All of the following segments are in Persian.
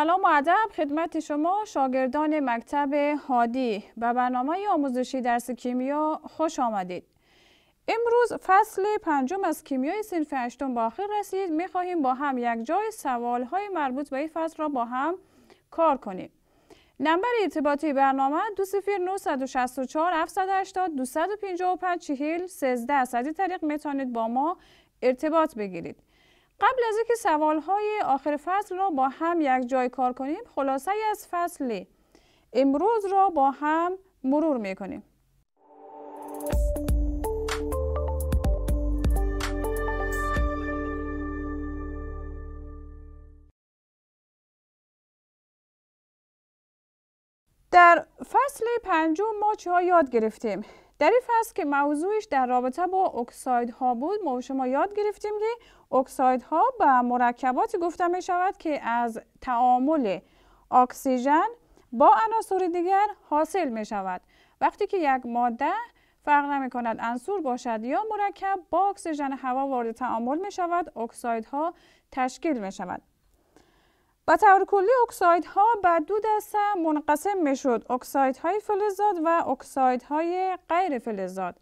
سلام و ادب خدمت شما شاگردان مکتب هادی به برنامه آموزشی درس کیمیا خوش آمدید. امروز فصل پنجم از کیمیای صنف هشتم به رسید. می خواهیم با هم یک جای سوال های مربوط به این فصل را با هم کار کنیم. نمبر ارتباطی برنامه 20964 780 255 40 13 از این طریق می با ما ارتباط بگیرید. قبل از اینکه های آخر فصل را با هم یک جای کار کنیم خلاصه از فصل امروز را با هم مرور میکنیم در فصل پنجم ما چه ها یاد گرفتیم در این فصل که موضوعش در رابطه با اکساید ها بود ما شما یاد گرفتیم که اکساید ها به مرکباتی گفته می شود که از تعامل اکسیژن با عناصر دیگر حاصل می شود وقتی که یک ماده فرق نمی کند انصور باشد یا مرکب با اکسیژن هوا وارد تعامل می شود اکساید ها تشکیل می شود و طور کلی اکساید ها دو دسته منقسم میشد اکساید های فلزاد و اکساید های غیر فلزاد.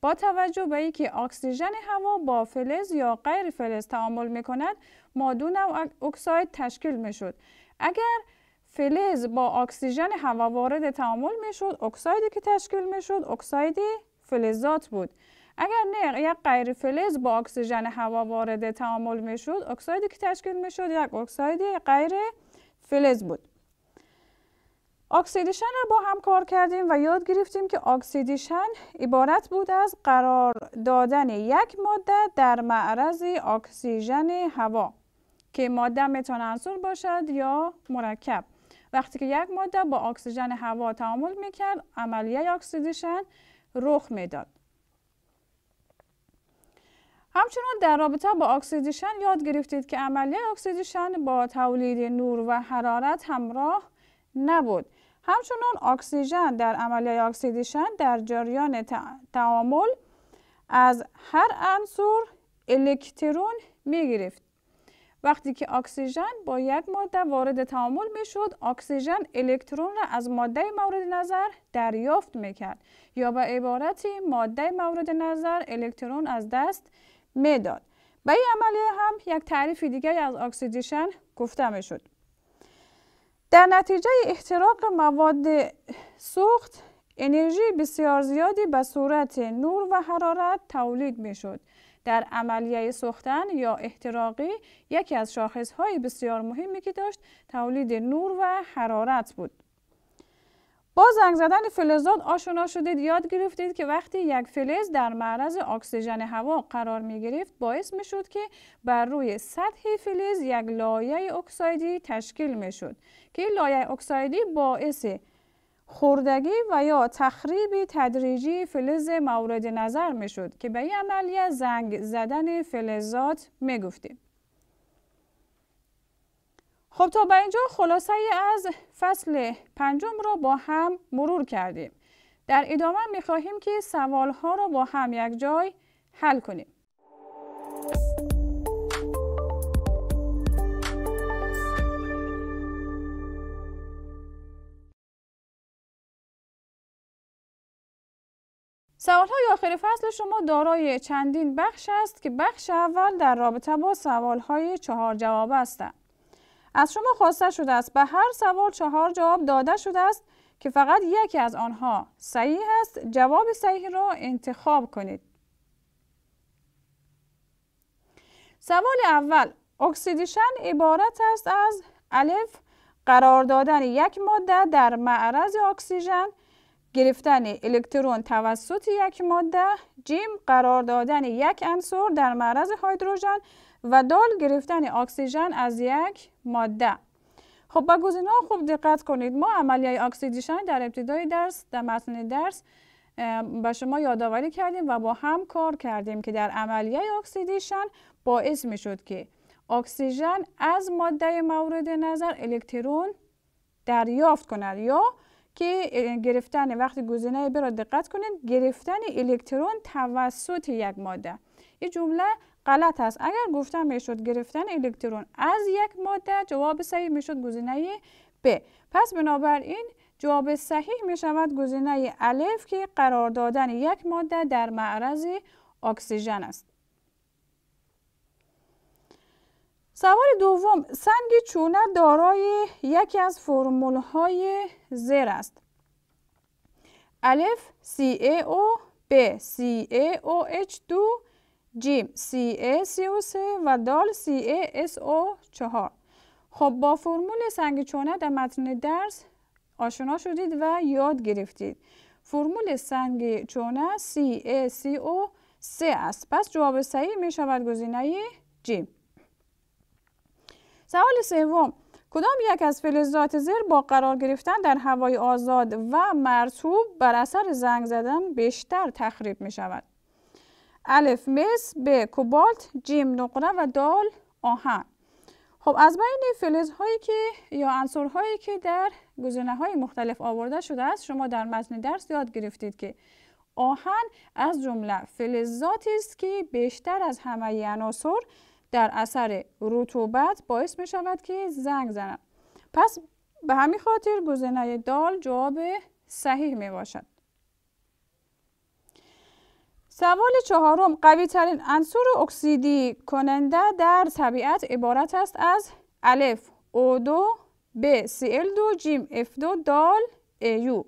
با توجه به اینکه اکسیژن هوا با فلز یا غیر فلز تعامل میکند مادون اکساید تشکیل میشد اگر فلز با اکسیژن هوا وارد تعامل میشد اکسایدی که تشکیل میشد اکساید فلزات بود اگر نه یک غیر فلز با اکسیژن هوا وارد تعامل شود اکسایدی که تشکیل می شود یک اکسایدی غیر فلز بود اکسیدیشن را با هم کار کردیم و یاد گرفتیم که اکسیدیشن عبارت بود از قرار دادن یک ماده در معرض اکسیژن هوا که ماده متان عنصر باشد یا مرکب وقتی که یک ماده با اکسیژن هوا تعامل میکرد عملیه اکسیدیشن رخ میداد همچنان در رابطه با اکسیدیشن یاد گرفتید که عملی اکسیدیشن با تولید نور و حرارت همراه نبود. همچنان اکسیژن در عملی اکسیدیشن در جریان تعامل از هر عنصر الکترون می گرفت. وقتی که اکسیژن با یک ماده وارد تعامل می شد اکسیژن الکترون را از ماده مورد نظر دریافت می کرد یا به عبارتی ماده مورد نظر الکترون از دست میداد و این عملیه هم یک تعریف دیگه از اکسیدیشن گفته می شد در نتیجه احتراق مواد سوخت انرژی بسیار زیادی به صورت نور و حرارت تولید می شد در عملیه سوختن یا احتراقی یکی از شاخص های بسیار مهمی که داشت تولید نور و حرارت بود زنگ زدن فلزات آشنا شدید یاد گرفتید که وقتی یک فلز در معرض اکسیژن هوا قرار می گرفت باعث می شد که بر روی سطح فلز یک لایه اکسایدی تشکیل می شد که این لایه اکسایدی باعث خوردگی و یا تخریب تدریجی فلز مورد نظر می شد که به این عملیه زنگ زدن فلزات می گفتیم. خب تا به اینجا خلاصه از فصل پنجم رو با هم مرور کردیم. در ادامه می خواهیم که سوال ها را با هم یک جای حل کنیم. سوالهای های آخر فصل شما دارای چندین بخش است که بخش اول در رابطه با سوال های چهار جواب هستند. از شما خواسته شده است به هر سوال چهار جواب داده شده است که فقط یکی از آنها صحیح است جواب صحیح را انتخاب کنید سوال اول اکسیدیشن عبارت است از الف قرار دادن یک ماده در معرض اکسیژن گرفتن الکترون توسط یک ماده جیم قرار دادن یک عنصر در معرض هیدروژن و دال گرفتن اکسیژن از یک ماده خب با گزینه خوب دقت کنید ما عملیه اکسیدیشن در ابتدای درس در متن درس به شما یادآوری کردیم و با هم کار کردیم که در عملیه اکسیدیشن باعث می شد که اکسیژن از ماده مورد نظر الکترون دریافت کند یا که گرفتن وقتی گزینه ب را دقت کنید گرفتن الکترون توسط یک ماده این جمله غلط است اگر می میشد گرفتن الکترون از یک ماده جواب صحیح میشد گزینه ب پس بنابراین جواب صحیح می شود گزینه الف که قرار دادن یک ماده در معرض اکسیژن است سوال دوم سنگ چونه دارای یکی از فرمول های زر است الف CaO ب اچ 2 جیم او سه و دال او 4 خب با فرمول سنگ چونه در متن درس آشنا شدید و یاد گرفتید فرمول سنگ چونه او 3 است پس جواب صحیح می شود گزینه جیم سوال سوم کدام یک از فلزات زیر با قرار گرفتن در هوای آزاد و مرتوب بر اثر زنگ زدن بیشتر تخریب می شود؟ الف مس، ب کوبالت، جیم نقره و دال آهن. خب از بین هایی که یا هایی که در گزینه های مختلف آورده شده است شما در متن درس یاد گرفتید که آهن از جمله فلزاتی است که بیشتر از همه عناصر در اثر رطوبت باعث می شود که زنگ زنم. پس به همین خاطر گزینه دال جواب صحیح می باشد سوال چهارم قوی ترین عنصر اکسیدی کننده در طبیعت عبارت است از الف او 2 ب CL2 جیم F2 دال AU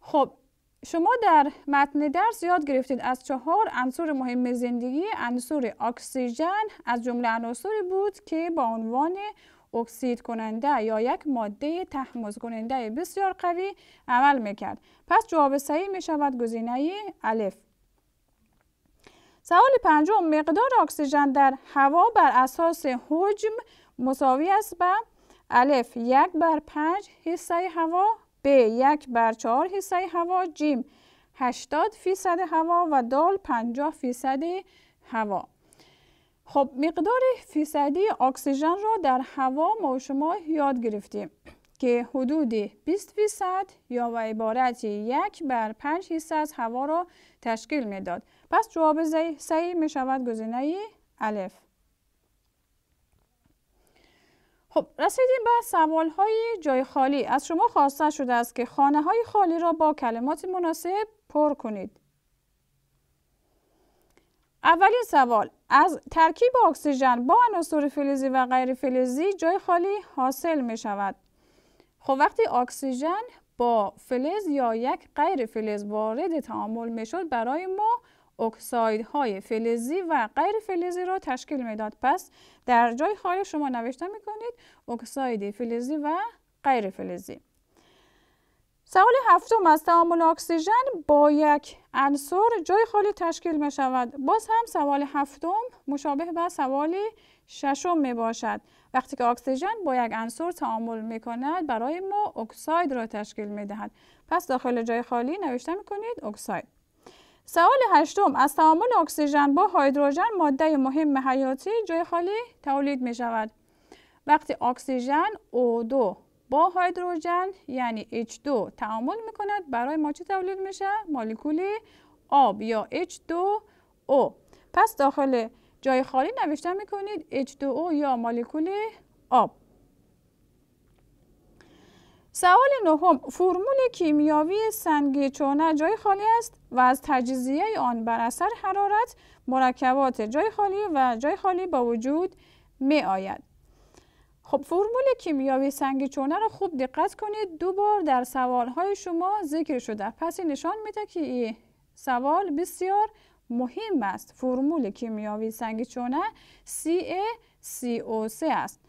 خب شما در متن درس یاد گرفتید از چهار عنصر مهم زندگی عنصر اکسیژن از جمله عناصری بود که با عنوان اکسید کننده یا یک ماده تحمض کننده بسیار قوی عمل میکرد پس جواب صحیح میشود گزینه الف سوال پنجم مقدار اکسیژن در هوا بر اساس حجم مساوی است به الف یک بر پنج حصه هوا ب یک بر چهار حصه هوا جیم 80 فیصد هوا و دال 50 فیصد هوا خب مقدار فیصدی اکسیژن را در هوا ما شما یاد گرفتیم که حدود 20 فیصد یا و عبارت یک بر 5 حصه از هوا را تشکیل میداد. پس جواب صحیح می شود گزینه الف. خب رسیدیم به سوال های جای خالی از شما خواسته شده است که خانه های خالی را با کلمات مناسب پر کنید اولین سوال از ترکیب اکسیژن با عناصر فلزی و غیر فلزی جای خالی حاصل می شود خب وقتی اکسیژن با فلز یا یک غیر فلز وارد تعامل می برای ما های فلزی و غیر فلزی را تشکیل میداد پس در جای خالی شما نوشته میکنید اکساید فلزی و غیر فلزی سوال هفتم از تعامل اکسیژن با یک عنصر جای خالی تشکیل می شود باز هم سوال هفتم مشابه به سوال ششم می باشد وقتی که اکسیژن با یک عنصر تعامل می کند برای ما اکساید را تشکیل می دهد پس داخل جای خالی نوشته می کنید اکساید سوال هشتم از تعامل اکسیژن با هیدروژن ماده مهم حیاتی جای خالی تولید می شود وقتی اکسیژن O2 با هیدروژن یعنی H2 تعامل می کند برای ما چه تولید میشه مولکول آب یا H2O پس داخل جای خالی نوشته می H2O یا مولکول آب سوال نهم فرمول کیمیاوی سنگ چونه جای خالی است و از تجزیه آن بر اثر حرارت مرکبات جای خالی و جای خالی با وجود می آید. خب فرمول کیمیاوی سنگ چونه را خوب دقت کنید دو بار در سوال های شما ذکر شده پس نشان میده که این سوال بسیار مهم است فرمول کیمیاوی سنگ چونه CaCO3 است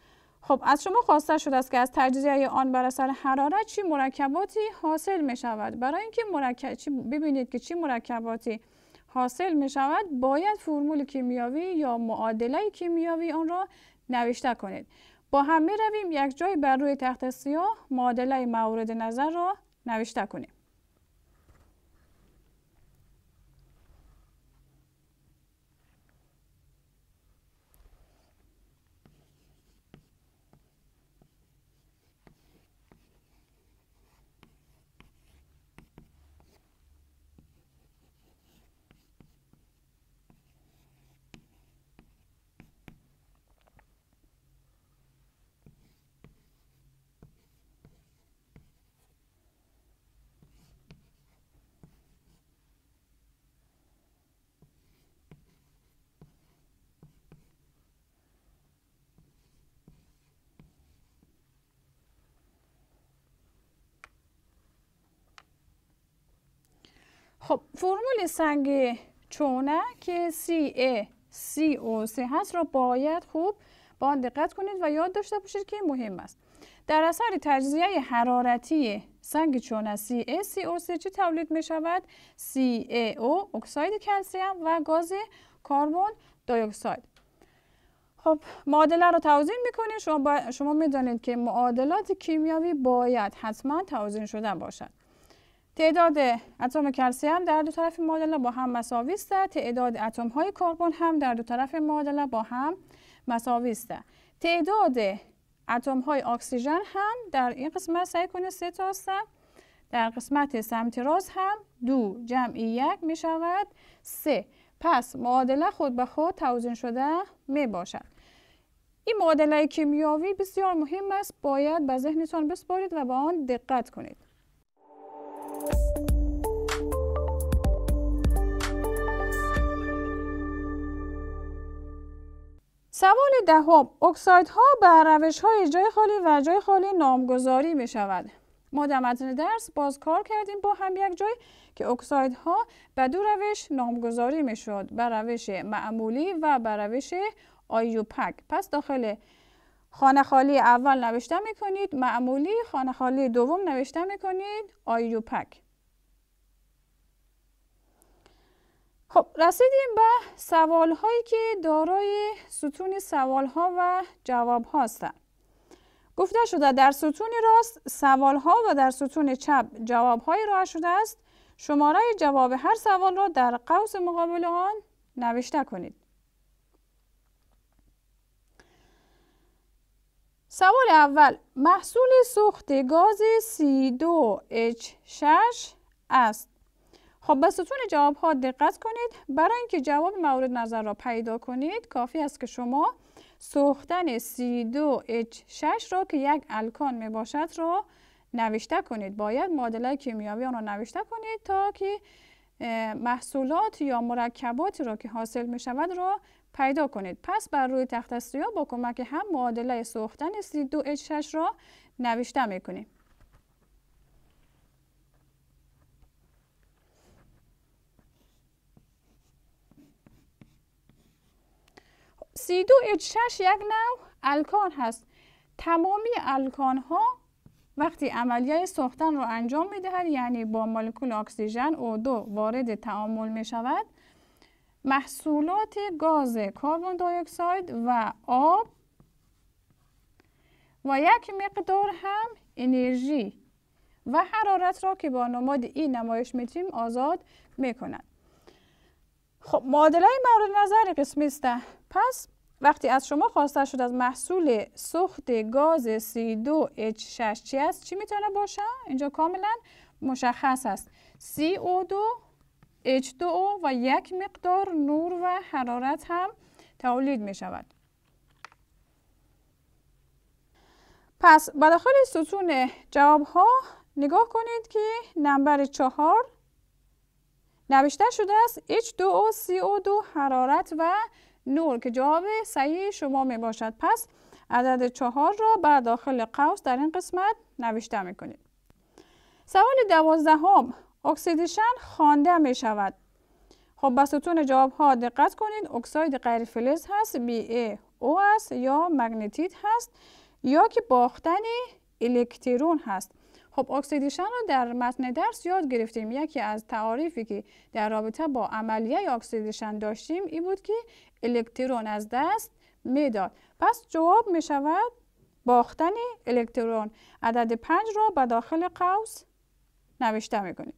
خب از شما خواسته شده است که از تجزیه آن بر اثر حرارت چی مرکباتی حاصل می شود برای اینکه مرکب ببینید که چی مرکباتی حاصل می شود باید فرمول کیمیاوی یا معادله کیمیاوی آن را نوشته کنید با هم می رویم یک جای بر روی تخت سیاه معادله مورد نظر را نوشته کنیم خب فرمول سنگ چونه که CaCO3 هست را باید خوب با دقت کنید و یاد داشته باشید که مهم است در اثر تجزیه حرارتی سنگ چونه CaCO3 چی تولید می شود CaO اکساید کلسیم و گاز کاربون دی اکساید خب معادله رو توضیح میکنید شما, شما میدانید که معادلات کیمیاوی باید حتما توضیح شده باشد تعداد اتم کلسیم در دو طرف معادله با هم مساوی است تعداد اتم های کربن هم در دو طرف معادله با هم مساوی است تعداد اتم های اکسیژن هم در این قسمت سعی کنید سه تا است در قسمت سمت راست هم دو جمع یک می شود سه پس معادله خود به خود توزین شده می باشد این معادله کیمیاوی بسیار مهم است باید به ذهنتان بسپارید و به آن دقت کنید سوال دهم اکسایدها به روش های جای خالی و جای خالی نامگذاری می شود. ما در متن درس باز کار کردیم با هم یک جای که ها به دو روش نامگذاری می شد. بر روش معمولی و به روش آیوپک. پس داخل خانه خالی اول نوشته می کنید معمولی خانه خالی دوم نوشته می کنید آیوپک خب رسیدیم به سوال هایی که دارای ستون سوال ها و جواب هستند گفته شده در ستون راست سوال ها و در ستون چپ جواب های شده است شماره جواب هر سوال را در قوس مقابل آن نوشته کنید سوال اول محصول سوخت گاز C2H6 است خب به ستون جواب ها دقت کنید برای اینکه جواب مورد نظر را پیدا کنید کافی است که شما سوختن C2H6 را که یک الکان می باشد را نوشته کنید باید معادله کیمیاوی آن را نوشته کنید تا که محصولات یا مرکباتی را که حاصل می شود را پیدا کنید پس بر روی تخت سیاه با کمک هم معادله سوختن C2H6 را نوشته میکنیم C2H6 یک نوع الکان هست تمامی الکان ها وقتی عملیه سوختن را انجام می یعنی با مولکول اکسیژن O2 وارد تعامل می شود محصولات گاز کربن دی اکساید و آب و یک مقدار هم انرژی و حرارت را که با نماد این نمایش میتریم آزاد میکنند خب معادله مورد نظر قسمی است پس وقتی از شما خواسته شد از محصول سوخت گاز C2H6 چی است چی میتونه باشه اینجا کاملا مشخص است CO2 H2O و یک مقدار نور و حرارت هم تولید می شود. پس بداخل ستون جواب ها نگاه کنید که نمبر چهار نوشته شده است H2O, CO2, حرارت و نور که جواب صحیح شما می باشد. پس عدد چهار را بر داخل قوس در این قسمت نوشته می کنید. سوال دوازدهم اکسیدیشن خانده می شود خب به ستون جواب ها دقت کنید اکساید غیر فلز هست بی او است یا مگنتیت هست یا که باختن الکترون هست خب اکسیدیشن رو در متن درس یاد گرفتیم یکی از تعاریفی که در رابطه با عملیه اکسیدیشن داشتیم این بود که الکترون از دست میداد پس جواب می شود باختن الکترون عدد 5 رو به داخل قوس نوشته می کنیم.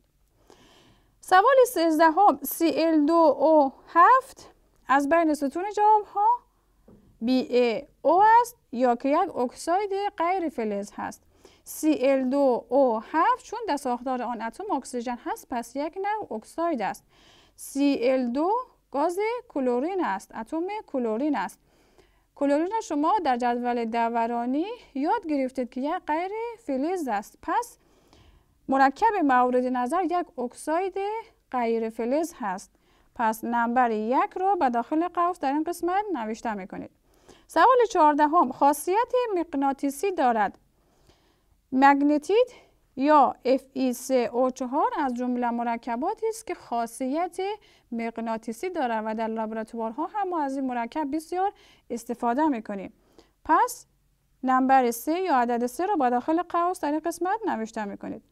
سوال 13 هم Cl2O7 از بین ستون جواب ها BaO است یا که یک اکساید غیر فلز هست Cl2O7 چون در ساختار آن اتم اکسیژن هست پس یک نوع اکساید است Cl2 گاز کلورین است اتم کلورین است کلورین شما در جدول دورانی یاد گرفتید که یک غیر فلز است پس مرکب مورد نظر یک اکساید غیر فلز هست پس نمبر یک رو به داخل قوس در این قسمت نوشته میکنید سوال هم خاصیت مغناطیسی دارد مگنتید یا FeCO4 از جمله مرکباتی است که خاصیت مغناطیسی دارد و در لابراتوارها هم از این مرکب بسیار استفاده میکنیم پس نمبر سه یا عدد سه رو با داخل قوس در این قسمت نوشته میکنید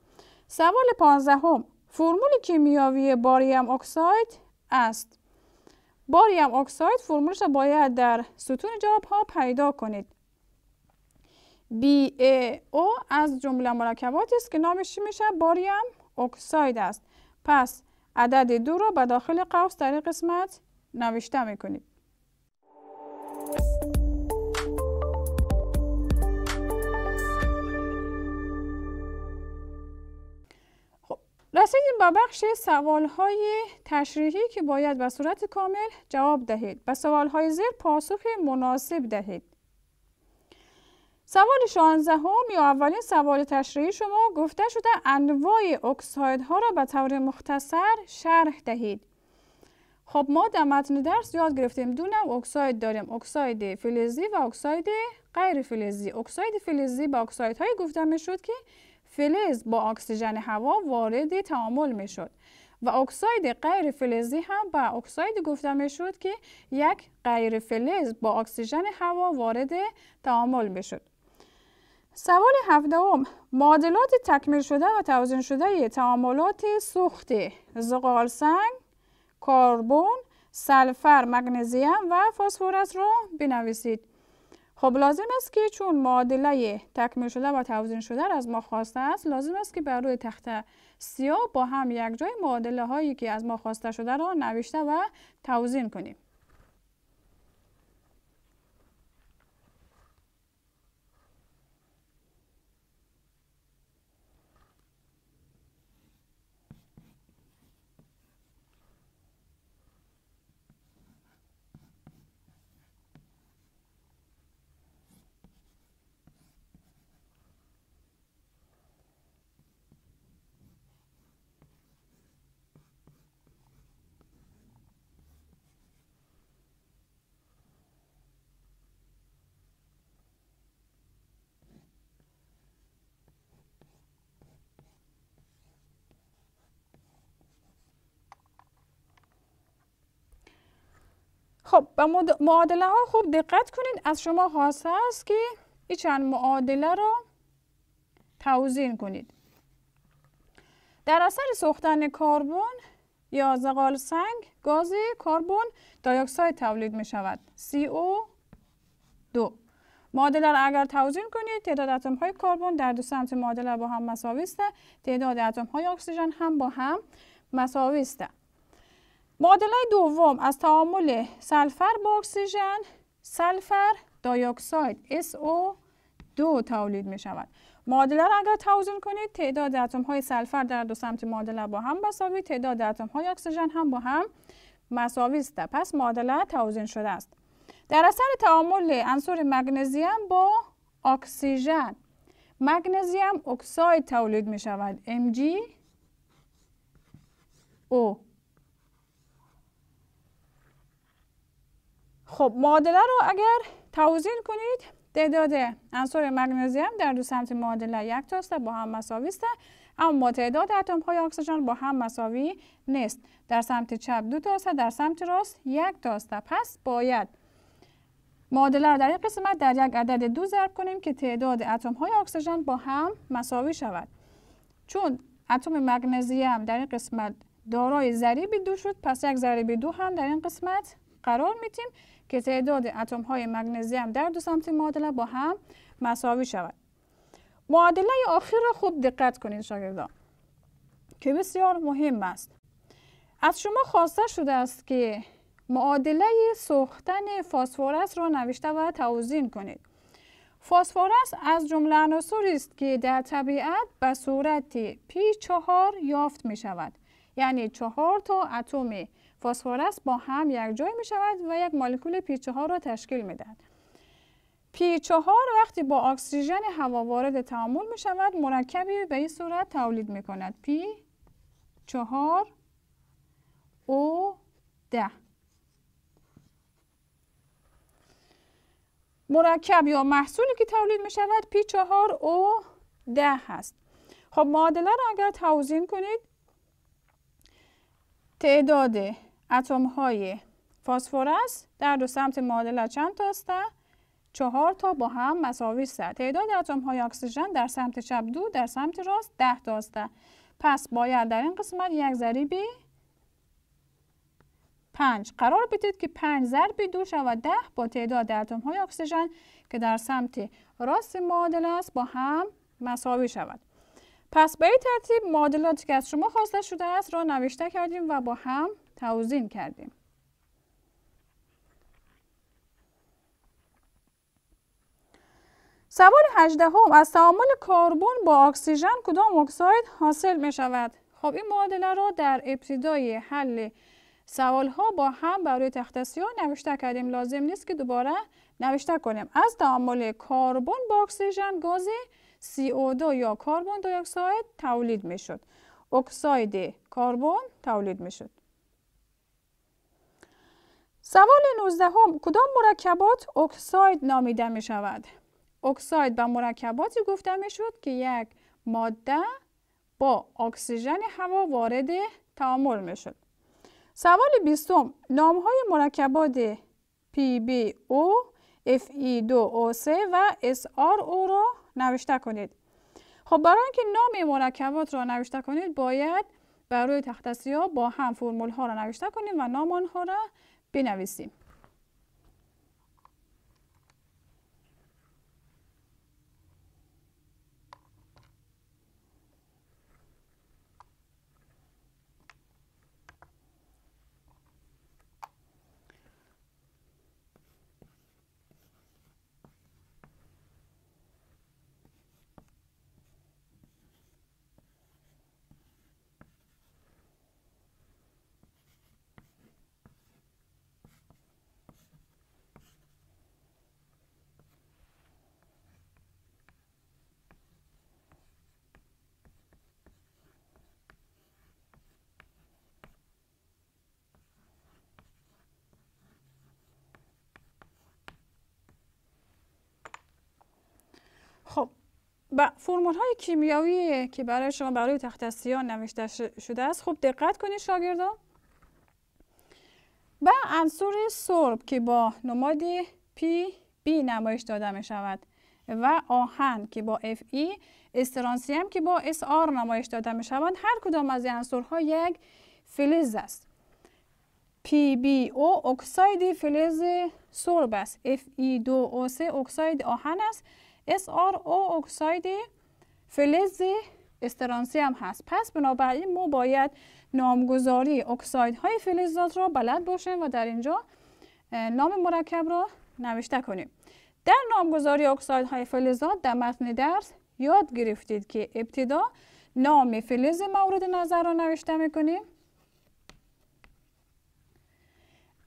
سوال پانزدهم فرمول کیمیاوی باریم اکساید است باریم اکساید فرمولش را باید در ستون جواب ها پیدا کنید او از جمله مرکباتی است که نامش میشه باریم اکساید است پس عدد دو را به داخل قوس در قسمت نوشته میکنید رسیدیم با بخش سوال های تشریحی که باید به صورت کامل جواب دهید. به سوال های زیر پاسخ مناسب دهید. سوال 16 هم یا اولین سوال تشریحی شما گفته شده انواع اکساید ها را به طور مختصر شرح دهید. خب ما در متن درس یاد گرفتیم دو نوع اکساید داریم اکساید فلزی و اکساید غیر فلزی اکساید فلزی با اکساید های گفته می شد که فلز با اکسیژن هوا وارد تعامل می شد و اکساید غیر فلزی هم با اکساید گفته می شد که یک غیر فلز با اکسیژن هوا وارد تعامل می شد سوال هفتم معادلات تکمیل شده و توازن شده تعاملات سوخت زغال سنگ کربن سلفر مگنزیم و فسفر را بنویسید خب لازم است که چون معادله تکمیل شده و توزین شده از ما خواسته است لازم است که بر روی تخت سیاه با هم یک جای معادله هایی که از ما خواسته شده را نوشته و توزین کنیم خب به معادله ها خوب دقت کنید از شما خواسته است که این چند معادله را توزین کنید در اثر سوختن کربن یا زغال سنگ گاز کربن دیوکساید تولید می شود CO2 معادله را اگر توزین کنید تعداد اتم های کربن در دو سمت معادله با هم مساوی است تعداد اتم های اکسیژن هم با هم مساوی است معادله دوم از تعامل سلفر با اکسیژن سلفر دایاکساید SO2 تولید می شود معادله را اگر توازن کنید تعداد اتم های سلفر در دو سمت معادله با هم مساوی تعداد اتم های اکسیژن هم با هم مساوی است پس معادله توازن شده است در اثر تعامل عنصر مگنزیم با اکسیژن مگنزیم اکساید تولید می شود Mg خب معادله رو اگر توضیح کنید تعداد مگنزی مگنزیم در دو سمت معادله یک تاسته با هم مساوی است اما تعداد اتم های اکسیژن با هم مساوی نیست در سمت چپ دو تاسته در سمت راست یک تاسته. پس باید معادله رو در این قسمت در یک عدد دو ضرب کنیم که تعداد اتم های اکسیژن با هم مساوی شود چون اتم مگنزیم در این قسمت دارای ضریب دو شد پس یک ضریب دو هم در این قسمت قرار میتیم که تعداد اتم های مگنزیم در دو سمت معادله با هم مساوی شود معادله آخر را خوب دقت کنید شاگردان که بسیار مهم است از شما خواسته شده است که معادله سوختن فاسفورس را نوشته و توضیح کنید فاسفورس از جمله عناصری است که در طبیعت به صورت پی چهار یافت می شود یعنی چهار تا اتمی فسفرس با هم یک جای می شود و یک مولکول پی چهار را تشکیل می دهد. پی چهار وقتی با اکسیژن هوا وارد تعامل می شود مرکبی به این صورت تولید می کند. پی چهار او ده مرکب یا محصولی که تولید می شود پی چهار او ده هست. خب معادله را اگر توضیح کنید تعداد اتم های است در دو سمت معادله چند است؟ چهار تا با هم مساوی است. تعداد اتم های اکسیژن در سمت چپ دو در سمت راست ده است. پس باید در این قسمت یک ضریبی پنج قرار بدید که پنج ضرب دو شود ده با تعداد اتم های اکسیژن که در سمت راست معادله است با هم مساوی شود. پس به این ترتیب معادلاتی که از شما خواسته شده است را نوشته کردیم و با هم توزین کردیم سوال هم. از تعامل کربن با اکسیژن کدام اکساید حاصل می شود خب این معادله را در ابتدای حل سوال ها با هم برای ها نوشته کردیم لازم نیست که دوباره نوشته کنیم از تعامل کربن با اکسیژن گاز CO2 یا کربن دی اکساید تولید می شد اکساید کربن تولید می شد سوال 19 هم کدام مرکبات اکساید نامیده می شود؟ اکساید به مرکباتی گفته می شود که یک ماده با اکسیژن هوا وارد تعامل می شود. سوال 20 هم نام های مرکبات PBO FE2O3 و SRO را نوشته کنید. خب برای اینکه نام مرکبات را نوشته کنید باید برای روی تخت با هم فرمول ها را نوشته کنید و نام آنها را بنویسیم با فرمول های کیمیایی که برای شما برای تختصیان نوشته شده است خوب دقت کنید شاگردان و عنصر سرب که با نماد پی بی نمایش داده می شود و آهن که با اف ای e، استرانسیم که با اس آر نمایش داده می شود هر کدام از این ها یک فلز است پی بی او اکساید فلز سرب است اف ای e دو او سه اکساید آهن است SRO اکساید فلز استرانسی هم هست پس بنابراین ما باید نامگذاری اکساید های فلزات را بلد باشیم و در اینجا نام مرکب را نوشته کنیم در نامگذاری اکساید های فلزات در متن درس یاد گرفتید که ابتدا نام فلز مورد نظر را نوشته میکنیم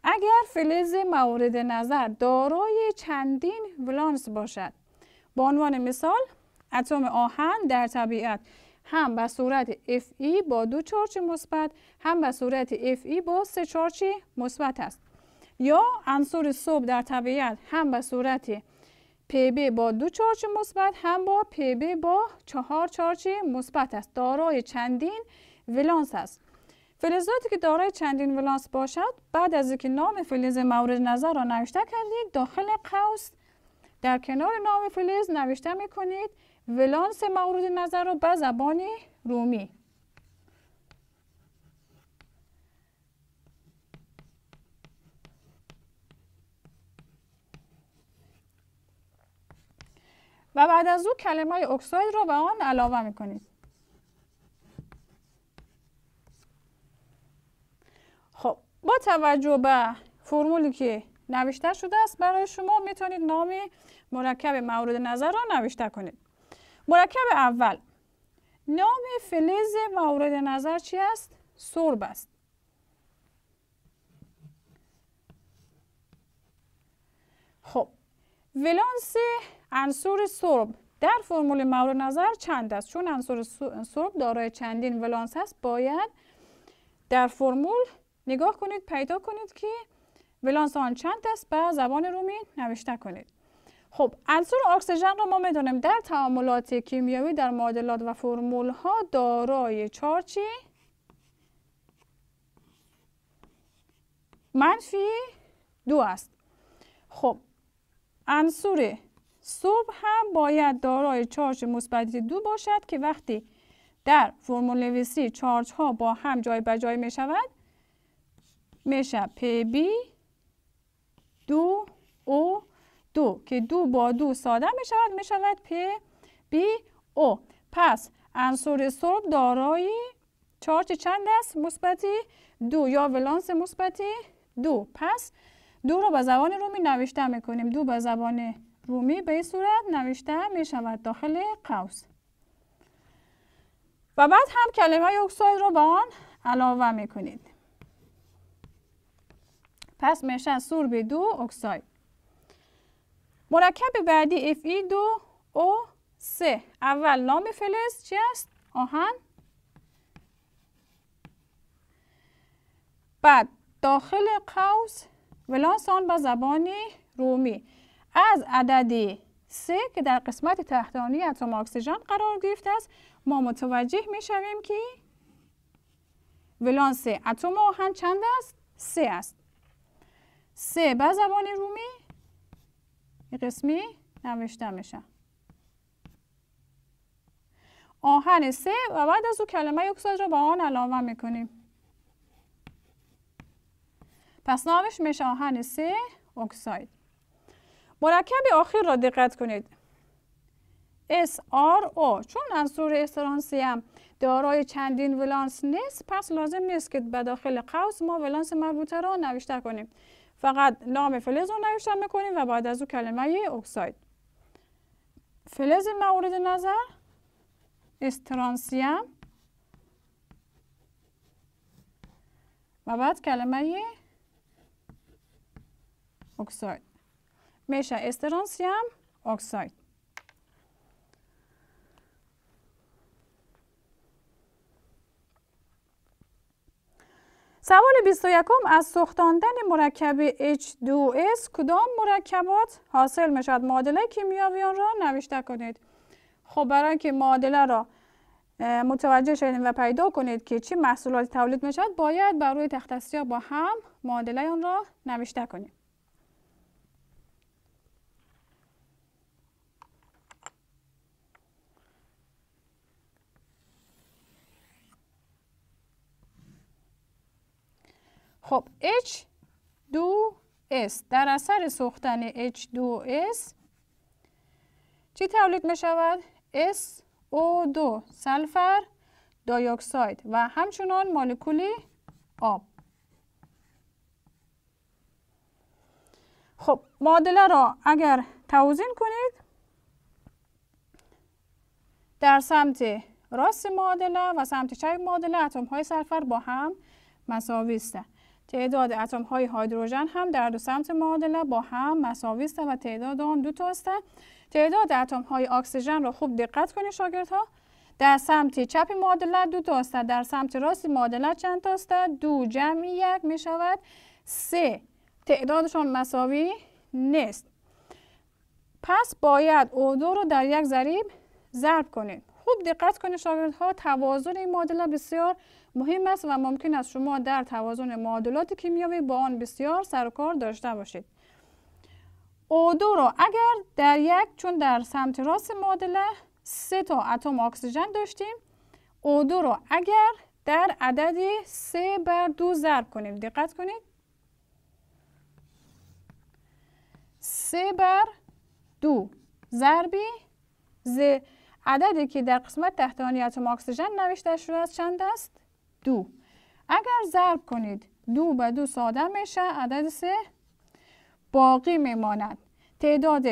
اگر فلز مورد نظر دارای چندین ولانس باشد به عنوان مثال اتم آهن در طبیعت هم به صورت Fe با دو چارج مثبت هم به صورت Fe با سه چارج مثبت است یا عنصر صبح در طبیعت هم به صورت Pb با دو چارج مثبت هم با Pb با چهار چارج مثبت است دارای چندین ولانس است فلزاتی که دارای چندین ولانس باشد بعد از اینکه نام فلز مورد نظر را نوشته کردید داخل قوس در کنار نام فلز نوشته می کنید ولانس مورد نظر رو به زبان رومی و بعد از او کلمه اکساید را به آن علاوه می کنید. خب با توجه به فرمولی که نوشته شده است برای شما میتونید نام مرکب مورد نظر را نوشته کنید مرکب اول نام فلز مورد نظر چی است؟ سرب است خب ولانس عنصر سرب در فرمول مورد نظر چند است چون عنصر سرب دارای چندین ولانس است باید در فرمول نگاه کنید پیدا کنید که ولانس چند است به زبان رومی نوشته کنید خب عنصر اکسیژن را ما میدانیم در تعاملات کیمیایی در معادلات و فرمول ها دارای چارچی منفی دو است خب عنصر صبح هم باید دارای چارچ مثبت دو باشد که وقتی در فرمول نویسی چارچ ها با هم جای به جای می شود میشه پی بی دو او دو که دو با دو ساده می شود می شود پ بی او پس انصور سرب دارای چارج چند است مثبتی دو یا ولانس مثبتی دو پس دو رو به زبان رومی نوشته می کنیم دو به زبان رومی به این صورت نوشته می شود داخل قوس و بعد هم کلمه اکساید رو به آن علاوه می کنید پس میشه سور دو اکساید مرکب بعدی Fe دو او 3 اول نام فلز چی است؟ آهن بعد داخل قوس ولانسان آن به زبان رومی از عدد سه که در قسمت تحتانی اتم اکسیژن قرار گرفته است ما متوجه می شویم که ولانس اتم آهن چند است؟ سه است سه به زبان رومی این قسمی نوشته میشه آهن سه و بعد از او کلمه اکساید رو با آن علاوه میکنیم پس نامش میشه آهن سه اکساید مرکب آخر را دقت کنید SRO چون انصور استرانسی هم دارای چندین ولانس نیست پس لازم نیست که به داخل قوس ما ولانس مربوطه را نوشته کنیم فقط نام فلز رو نوشتن میکنیم و بعد از او کلمه اکساید فلز مورد نظر استرانسیم و بعد کلمه اکساید میشه استرانسیم اکساید سوال 21 از سوختاندن مرکب H2S کدام مرکبات حاصل می شود معادله آن را نوشته کنید خب برای اینکه معادله را متوجه شدیم و پیدا کنید که چی محصولات تولید می شود باید بر روی سیاه با هم معادله آن را نوشته کنید. خب H2S در اثر سوختن H2S چی تولید می شود؟ SO2 سلفر دایوکساید و همچنان مولکولی آب خب معادله را اگر توزین کنید در سمت راست معادله و سمت چپ معادله اتم های سلفر با هم مساوی هستند تعداد اتم های هیدروژن هم در دو سمت معادله با هم مساوی و تعداد آن دو تاست تعداد اتم های اکسیژن را خوب دقت کنید ها. در سمت چپ معادله دو تاست در سمت راست معادله چند تاست دو جمع یک می شود سه تعدادشان مساوی نیست پس باید o دو رو در یک ضریب ضرب کنید خوب دقت کنید ها توازن این معادله بسیار مهم است و ممکن است شما در توازن معادلات کیمیایی با آن بسیار سر و کار داشته باشید او دو رو اگر در یک چون در سمت راست معادله سه تا اتم اکسیژن داشتیم او دو رو اگر در عدد 3 بر دو ضرب کنیم دقت کنید 3 بر دو ضربی ز عددی که در قسمت تحتانی اتم اکسیژن نوشته شده است چند است؟ دو اگر ضرب کنید دو به دو ساده میشه عدد سه باقی میماند تعداد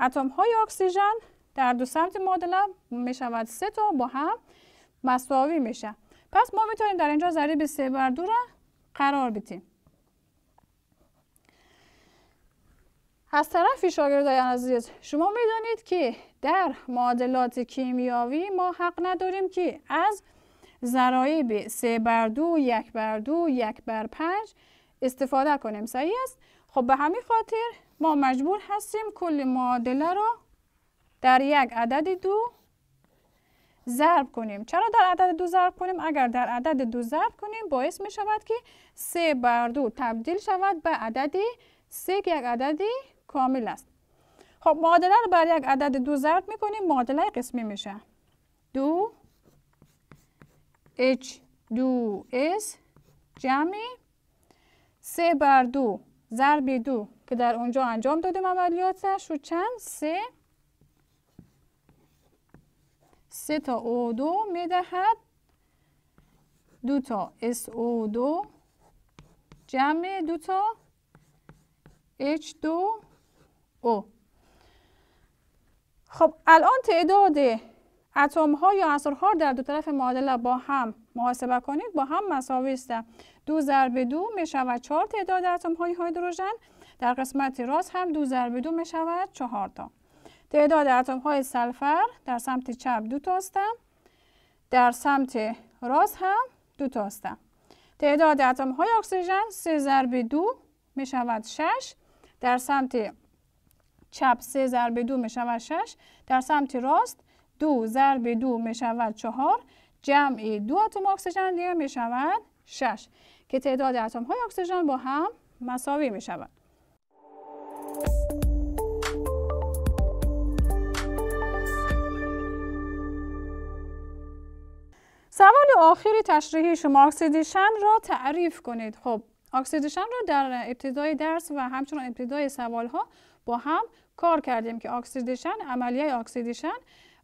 اتم های اکسیژن در دو سمت معادله میشود سه تا با هم مساوی میشه پس ما میتونیم در اینجا ضریب سه بر دو را قرار بدیم از طرفی شاگردای عزیز شما میدانید که در معادلات کیمیاوی ما حق نداریم که از ضرایب 3 بر 2 1 بر 2 1 بر 5 استفاده کنیم صحیح است خب به همین خاطر ما مجبور هستیم کل معادله را در یک عدد دو ضرب کنیم چرا در عدد دو ضرب کنیم اگر در عدد دو ضرب کنیم باعث می شود که 3 بر 2 تبدیل شود به عدد 3 یک عددی کامل است خب معادله رو بر یک عدد دو ضرب میکنیم معادله قسمی میشه دو h دو s جمعی سه بر دو ضرب دو که در اونجا انجام دادیم عملیاتش رو چند سه سه تا او دو میدهد دو تا اس او دو جمع دو تا اچ دو او خب الان تعداد اتم ها یا ها در دو طرف معادله با هم محاسبه کنید با هم مساوی است دو ضرب دو می شود چهار تعداد اتم های هیدروژن در قسمت راست هم دو ضرب دو می شود چهار تا تعداد اتم های سلفر در سمت چپ دو تاستم در سمت راست هم دو تاستم تعداد اتم های اکسیژن سه ضرب دو می شود شش در سمت چاپ سے ضرب 2 می‌شود 6 در سمت راست 2 ضرب 2 می‌شود 4 جمع 2 اتم اکسیجن اینجا می‌شود 6 که تعداد اتم‌های اکسیجن با هم مساوی می‌شوند سوال آخری تشریح شو مارکسڈیشن را تعریف کنید خب اکسیدیشن را در ابتدای درس و همچنین در ابتدای سوال‌ها با هم کار کردیم که اکسیدیشن عملیه اکسیدیشن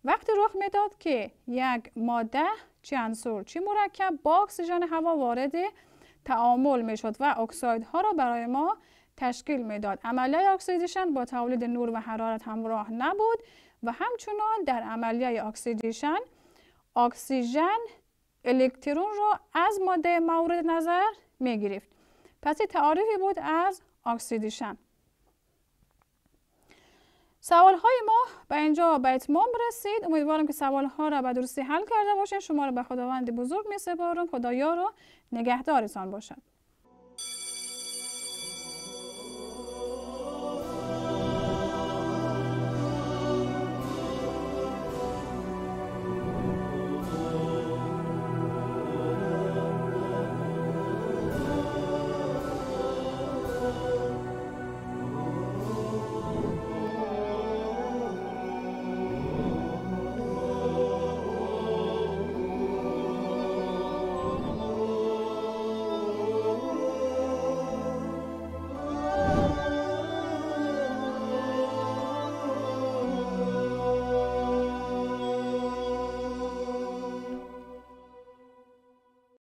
وقتی رخ میداد که یک ماده چی انصور چی مرکب با اکسیژن هوا وارد تعامل میشد و ها را برای ما تشکیل میداد عملیه اکسیدیشن با تولید نور و حرارت همراه نبود و همچنان در عملیه اکسیدیشن اکسیژن الکترون را از ماده مورد نظر میگرفت پس تعریفی بود از اکسیدیشن سوال های ما به اینجا به اتمام رسید امیدوارم که سوال ها را به درستی حل کرده باشین شما را به خداوند بزرگ می سپارم خدایا را نگهدارتان باشد